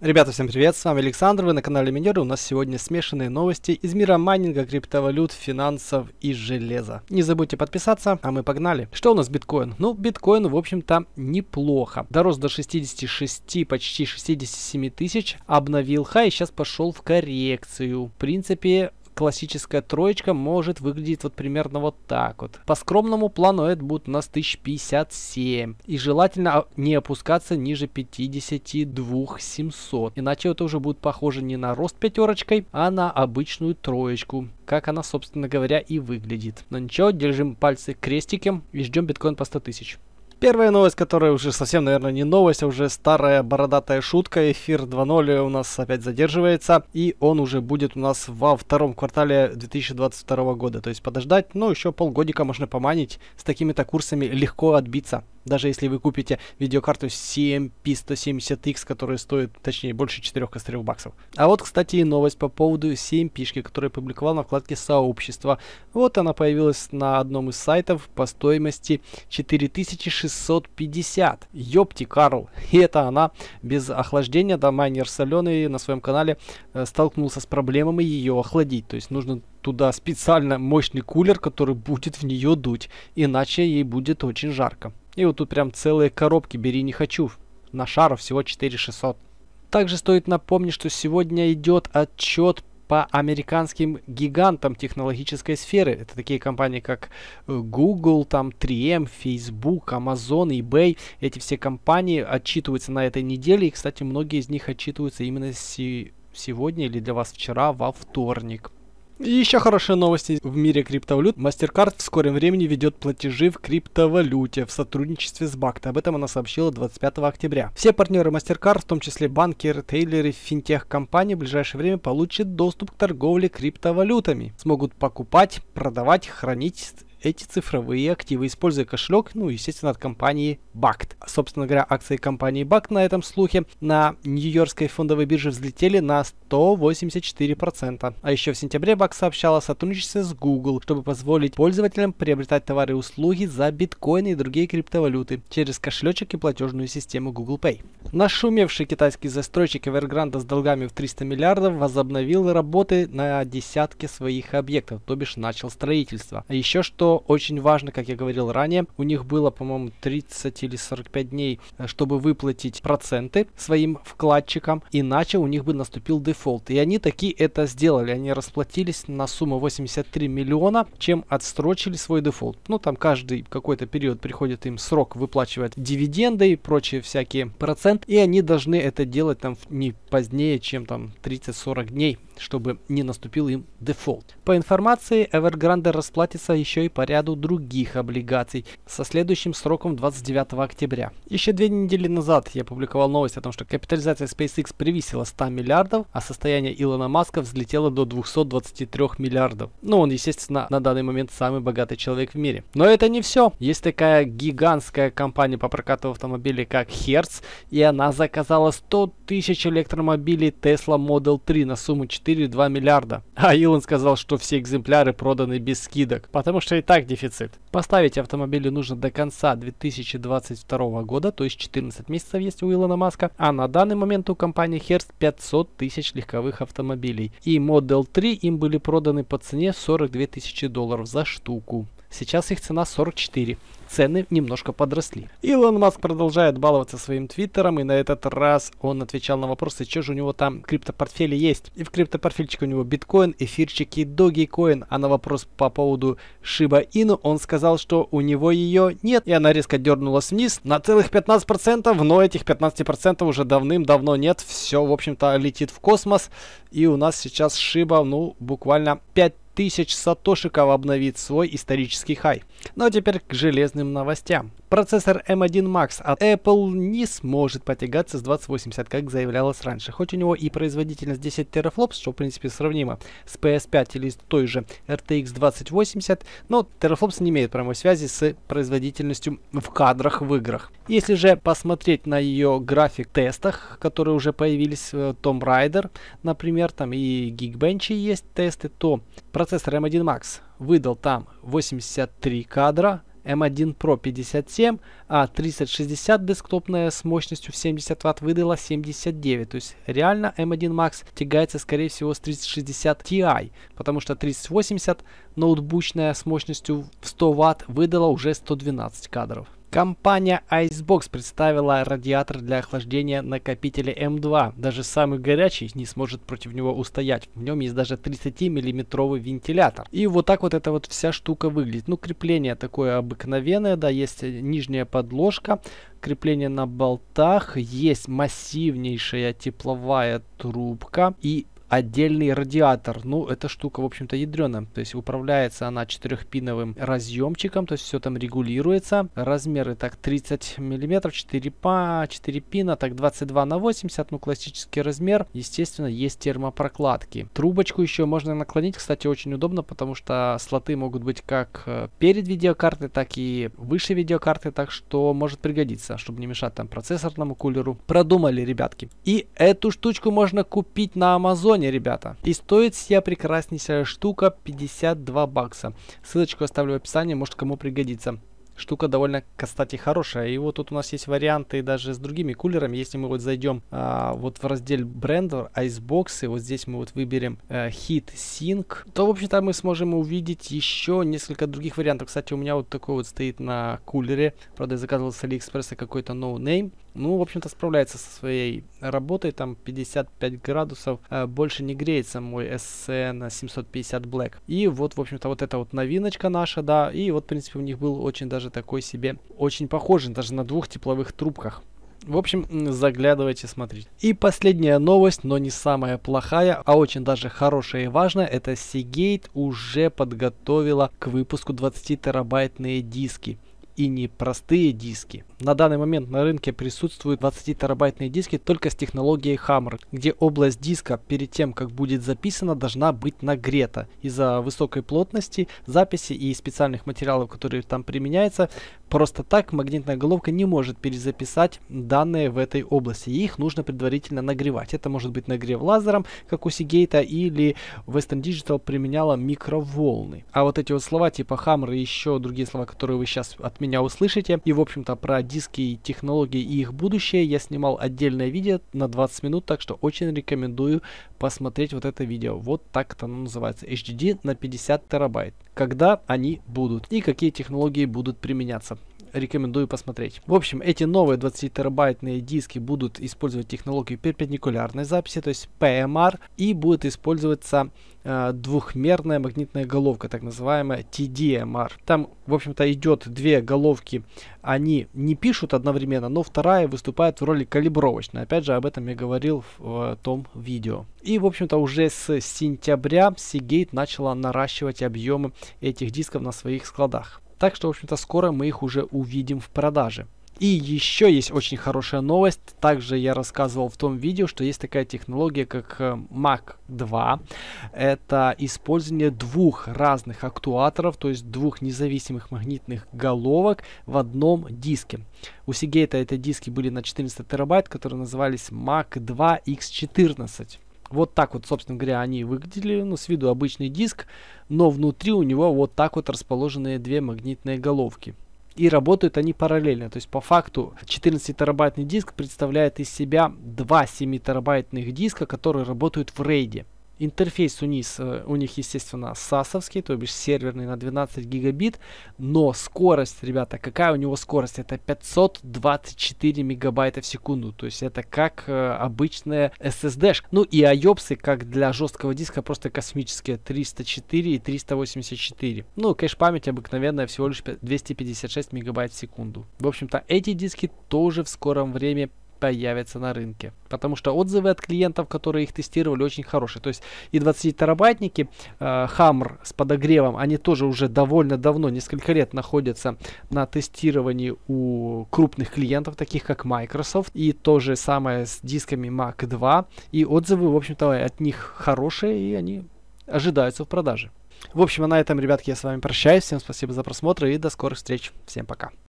Ребята, всем привет, с вами Александр, вы на канале Минеры. У нас сегодня смешанные новости из мира майнинга, криптовалют, финансов и железа. Не забудьте подписаться, а мы погнали. Что у нас биткоин? Ну, биткоин, в общем-то, неплохо. Дорос до 66, почти 67 тысяч, обновил хай сейчас пошел в коррекцию. В принципе, классическая троечка может выглядеть вот примерно вот так вот. По скромному плану это будет у нас 1057. И желательно а, не опускаться ниже 52 700. Иначе это уже будет похоже не на рост пятерочкой, а на обычную троечку как она, собственно говоря, и выглядит. Но ничего, держим пальцы крестиком и ждем биткоин по 100 тысяч. Первая новость, которая уже совсем, наверное, не новость, а уже старая бородатая шутка. Эфир 2.0 у нас опять задерживается, и он уже будет у нас во втором квартале 2022 года. То есть подождать, ну, еще полгодика можно поманить, с такими-то курсами легко отбиться. Даже если вы купите видеокарту CMP 170 x которая стоит, точнее, больше 4 кострых баксов. А вот, кстати, и новость по поводу CMP, p которую я публиковал на вкладке сообщества. Вот она появилась на одном из сайтов по стоимости 4650. Ёпти, Карл. И это она без охлаждения. Да, майнер соленый на своем канале э, столкнулся с проблемами ее охладить. То есть нужно туда специально мощный кулер, который будет в нее дуть, иначе ей будет очень жарко. И вот тут прям целые коробки «Бери, не хочу». На шару всего 4600. Также стоит напомнить, что сегодня идет отчет по американским гигантам технологической сферы. Это такие компании, как э, Google, там 3M, эм, Facebook, Amazon, eBay. Эти все компании отчитываются на этой неделе. И, кстати, многие из них отчитываются именно сегодня или для вас вчера во вторник. И еще хорошие новости в мире криптовалют. MasterCard в скором времени ведет платежи в криптовалюте в сотрудничестве с Бакта. Об этом она сообщила 25 октября. Все партнеры MasterCard, в том числе банки, ритейлеры, финтех-компании, в ближайшее время получат доступ к торговле криптовалютами. Смогут покупать, продавать, хранить эти цифровые активы, используя кошелек, ну, естественно, от компании BACT. Собственно говоря, акции компании BACT на этом слухе на Нью-Йоркской фондовой бирже взлетели на 184%. А еще в сентябре BACT сообщала о сотрудничестве с Google, чтобы позволить пользователям приобретать товары и услуги за биткоины и другие криптовалюты через кошелечек и платежную систему Google Pay. Нашумевший китайский застройщик Evergrande с долгами в 300 миллиардов возобновил работы на десятке своих объектов, то бишь начал строительство. А еще что очень важно, как я говорил ранее, у них было, по-моему, 30 или 45 дней, э, чтобы выплатить проценты своим вкладчикам, иначе у них бы наступил дефолт. И они таки это сделали, они расплатились на сумму 83 миллиона, чем отсрочили свой дефолт. Ну, там каждый какой-то период приходит им срок выплачивать дивиденды и прочие всякие процент, и они должны это делать там не позднее, чем там 30-40 дней, чтобы не наступил им дефолт. По информации, Evergrande расплатится еще и по по ряду других облигаций со следующим сроком 29 октября. Еще две недели назад я публиковал новость о том, что капитализация SpaceX превысила 100 миллиардов, а состояние Илона Маска взлетело до 223 миллиардов. Ну, он, естественно, на данный момент самый богатый человек в мире. Но это не все. Есть такая гигантская компания по прокату автомобилей, как Hertz, и она заказала 100 тысяч электромобилей Tesla Model 3 на сумму 4,2 миллиарда. А Илон сказал, что все экземпляры проданы без скидок, потому что это так дефицит. Поставить автомобили нужно до конца 2022 года, то есть 14 месяцев есть у Илона Маска, а на данный момент у компании Hertz 500 тысяч легковых автомобилей. И Model 3 им были проданы по цене 42 тысячи долларов за штуку. Сейчас их цена 44. Цены немножко подросли. Илон Маск продолжает баловаться своим твиттером, и на этот раз он отвечал на вопросы, что же у него там криптопортфеле есть. И в криптопортфельчике у него биткоин, Эфирчики, и Dogecoin. А на вопрос по поводу Шиба Ину он сказал, что у него ее нет. И она резко дернулась вниз на целых 15%, но этих 15% уже давным-давно нет. Все, в общем-то, летит в космос. И у нас сейчас Шиба, ну, буквально 5 тысяч сатошиков обновить свой исторический хай. Ну а теперь к железным новостям. Процессор M1 эм Max от Apple не сможет потягаться с 2080, как заявлялось раньше, хоть у него и производительность 10 терафлопс, что в принципе сравнимо с PS5 или с той же RTX 2080, но терафлопс не имеет прямой связи с производительностью в кадрах в играх. Если же посмотреть на ее график тестах, которые уже появились в э, Tomb Raider, например, там и Geekbench есть тесты, то процессор M1 эм Max выдал там 83 кадра, M1 Pro 57, а 3060 десктопная с мощностью в 70 Вт выдала 79. То есть реально M1 Max тягается скорее всего с 3060 Ti, потому что 3080 ноутбучная с мощностью в 100 Вт выдала уже 112 кадров. Компания Icebox представила радиатор для охлаждения накопителя М2. Даже самый горячий не сможет против него устоять. В нем есть даже 30-миллиметровый вентилятор. И вот так вот эта вот вся штука выглядит. Ну, крепление такое обыкновенное, да, есть э, нижняя подложка, крепление на болтах, есть массивнейшая тепловая трубка и отдельный радиатор. Ну, эта штука, в общем-то, ядреная. То есть управляется она четырехпиновым разъемчиком, то есть все там регулируется. Размеры так 30 мм, 4 па, 4 пина, так 22 на 80, ну, классический размер. Естественно, есть термопрокладки. Трубочку еще можно наклонить, кстати, очень удобно, потому что слоты могут быть как э, перед видеокартой, так и выше видеокарты, так что может пригодиться, чтобы не мешать там процессорному кулеру. Продумали, ребятки. И эту штучку можно купить на Амазоне Sony, ребята. И стоит вся прекраснейшая штука 52 бакса. Ссылочку оставлю в описании, может кому пригодится. Штука довольно, кстати, хорошая. И вот тут у нас есть варианты даже с другими кулерами. Если мы вот зайдем а, вот в раздел брендер Icebox, и вот здесь мы вот выберем а, Hit Sync, то, в общем-то, мы сможем увидеть еще несколько других вариантов. Кстати, у меня вот такой вот стоит на кулере. Правда, я заказывал с Алиэкспресса какой-то No Name ну, в общем-то, справляется со своей работой, там 55 градусов, э, больше не греется мой SN 750 Black. И вот, в общем-то, вот эта вот новиночка наша, да, и вот, в принципе, у них был очень даже такой себе, очень похожий, даже на двух тепловых трубках. В общем, заглядывайте, смотрите. И последняя новость, но не самая плохая, а очень даже хорошая и важная, это Seagate уже подготовила к выпуску 20 терабайтные диски и не простые диски. На данный момент на рынке присутствуют 20-терабайтные диски только с технологией Hammer, где область диска перед тем, как будет записана, должна быть нагрета. Из-за высокой плотности записи и специальных материалов, которые там применяются, Просто так магнитная головка не может перезаписать данные в этой области. Их нужно предварительно нагревать. Это может быть нагрев лазером, как у Сигейта, или Western Digital применяла микроволны. А вот эти вот слова типа Хаммер и еще другие слова, которые вы сейчас от меня услышите, и в общем-то про диски и технологии и их будущее я снимал отдельное видео на 20 минут, так что очень рекомендую посмотреть вот это видео. Вот так это называется. HDD на 50 терабайт. Когда они будут и какие технологии будут применяться рекомендую посмотреть. В общем, эти новые 20-терабайтные диски будут использовать технологию перпендикулярной записи, то есть PMR, и будет использоваться э, двухмерная магнитная головка, так называемая TDMR. Там, в общем-то, идет две головки, они не пишут одновременно, но вторая выступает в роли калибровочной. Опять же, об этом я говорил в э, том видео. И, в общем-то, уже с сентября Seagate начала наращивать объемы этих дисков на своих складах. Так что, в общем-то, скоро мы их уже увидим в продаже. И еще есть очень хорошая новость. Также я рассказывал в том видео, что есть такая технология, как э, Mac 2. Это использование двух разных актуаторов, то есть двух независимых магнитных головок в одном диске. У Seagate эти диски были на 14 терабайт, которые назывались Mac 2 X14. Вот так вот, собственно говоря, они выглядели. Ну, с виду обычный диск, но внутри у него вот так вот расположены две магнитные головки. И работают они параллельно. То есть, по факту, 14-терабайтный диск представляет из себя два 7-терабайтных диска, которые работают в рейде. Интерфейс у них, э, у них, естественно, сасовский, то бишь серверный на 12 гигабит, но скорость, ребята, какая у него скорость? Это 524 мегабайта в секунду, то есть это как э, обычная SSD. Ну и айопсы, как для жесткого диска, просто космические, 304 и 384. Ну, кэш-память обыкновенная, всего лишь 256 мегабайт в секунду. В общем-то, эти диски тоже в скором времени появятся на рынке. Потому что отзывы от клиентов, которые их тестировали, очень хорошие. То есть и 20-терабайтники, э, Hammer с подогревом, они тоже уже довольно давно, несколько лет находятся на тестировании у крупных клиентов, таких как Microsoft. И то же самое с дисками Mac 2. И отзывы, в общем-то, от них хорошие, и они ожидаются в продаже. В общем, а на этом, ребятки, я с вами прощаюсь. Всем спасибо за просмотр и до скорых встреч. Всем пока.